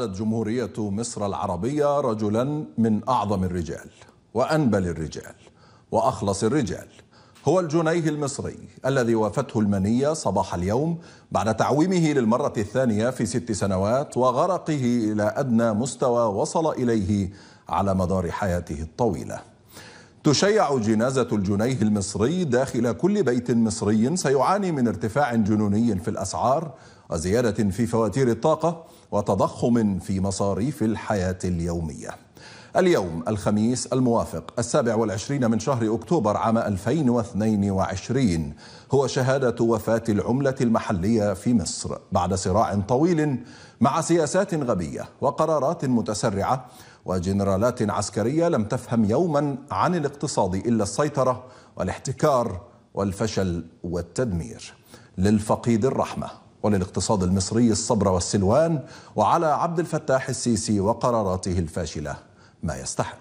عقدت جمهورية مصر العربية رجلا من أعظم الرجال وأنبل الرجال وأخلص الرجال هو الجنيه المصري الذي وافته المنية صباح اليوم بعد تعويمه للمرة الثانية في ست سنوات وغرقه إلى أدنى مستوى وصل إليه على مدار حياته الطويلة تشيع جنازة الجنيه المصري داخل كل بيت مصري سيعاني من ارتفاع جنوني في الأسعار وزيادة في فواتير الطاقة وتضخم في مصاريف الحياة اليومية اليوم الخميس الموافق السابع والعشرين من شهر أكتوبر عام 2022 هو شهادة وفاة العملة المحلية في مصر بعد صراع طويل مع سياسات غبية وقرارات متسرعة وجنرالات عسكريه لم تفهم يوما عن الاقتصاد الا السيطره والاحتكار والفشل والتدمير للفقيد الرحمه وللاقتصاد المصري الصبر والسلوان وعلى عبد الفتاح السيسي وقراراته الفاشله ما يستحق